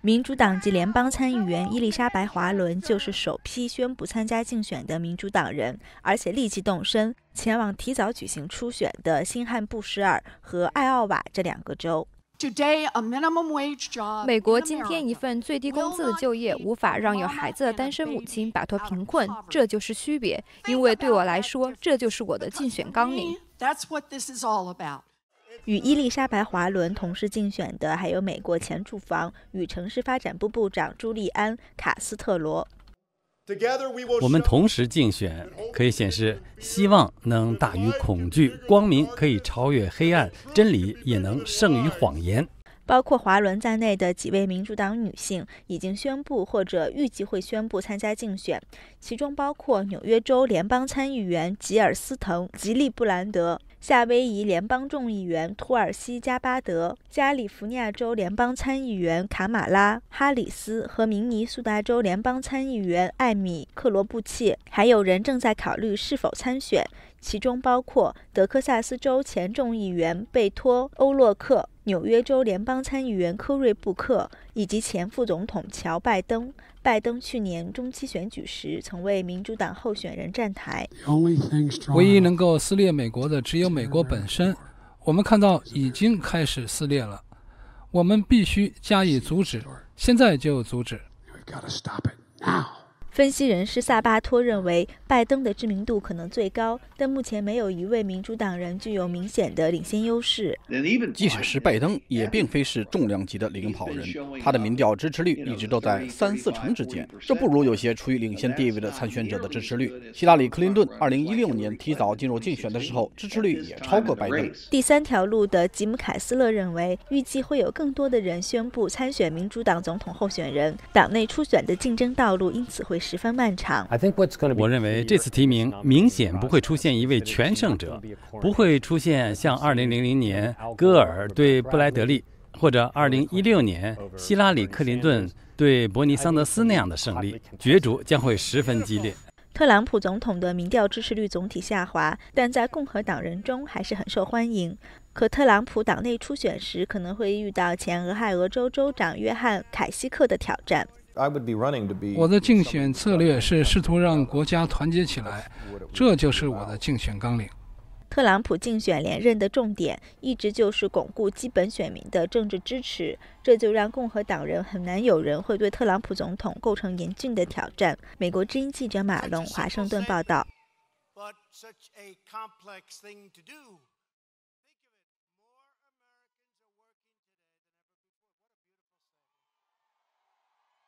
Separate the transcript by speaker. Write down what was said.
Speaker 1: 民主党籍联邦参议员伊丽莎白·华伦就是首批宣布参加竞选的民主党人，而且立即动身前往提早举行初选的新罕布什尔和艾奥瓦这两个州。美国今天一份最低工资的就业无法让有孩子的单身母亲摆脱贫困，这就是区别。因为对我来说，这就是我的竞选纲领。That's what this about. all is 与伊丽莎白·华伦同时竞选的还有美国前住房与城市发展部部长朱利安·卡斯特罗。我
Speaker 2: 们同时竞选，可以显示，希望能大于恐惧，光明可以超越黑暗，真理也能胜于谎言。
Speaker 1: 包括华伦在内的几位民主党女性已经宣布或者预计会宣布参加竞选，其中包括纽约州联邦参议员吉尔斯滕·吉利布兰德。夏威夷联邦众议员托尔西·加巴德、加利福尼亚州联邦参议员卡马拉·哈里斯和明尼苏达州联邦参议员艾米·克罗布切，还有人正在考虑是否参选，其中包括德克萨斯州前众议员贝托·欧洛克。纽约州联邦参议员科瑞布克以及前副总统乔拜登，拜登去年中期选举时曾为民主党候选人站台。
Speaker 3: 唯一能够撕裂美国的只有美国本身，我们看到已经开始撕裂了，我们必须加以阻止，现在就阻止。
Speaker 1: 分析人士萨巴托认为，拜登的知名度可能最高，但目前没有一位民主党人具有明显的领先优势。
Speaker 2: 即使是拜登，也并非是重量级的领跑人，他的民调支持率一直都在三四成之间，这不如有些处于领先地位的参选者的支持率。希拉里·克林顿2016年提早进入竞选的时候，支持率也超过拜登。
Speaker 1: 第三条路的吉姆·凯斯勒认为，预计会有更多的人宣布参选民主党总统候选人，党内初选的竞争道路因此会。十分漫长。
Speaker 2: 我认为这次提名明显不会出现一位全胜者，不会出现像2000年戈尔对布莱德利，或者2016年希拉里·克林顿对伯尼·桑德斯那样的胜利。角逐将会十分激烈。
Speaker 1: 特朗普总统的民调支持率总体下滑，但在共和党人中还是很受欢迎。可特朗普党内初选时可能会遇到前俄亥俄州州长约翰·凯西克的挑战。
Speaker 2: I running would to be be 我
Speaker 3: 的竞选策略是试图让国家团结起来，这就是我的竞选纲领。
Speaker 1: 特朗普竞选连任的重点一直就是巩固基本选民的政治支持，这就让共和党人很难有人会对特朗普总统构成严峻的挑战。美国之音记者马龙，华盛顿报道。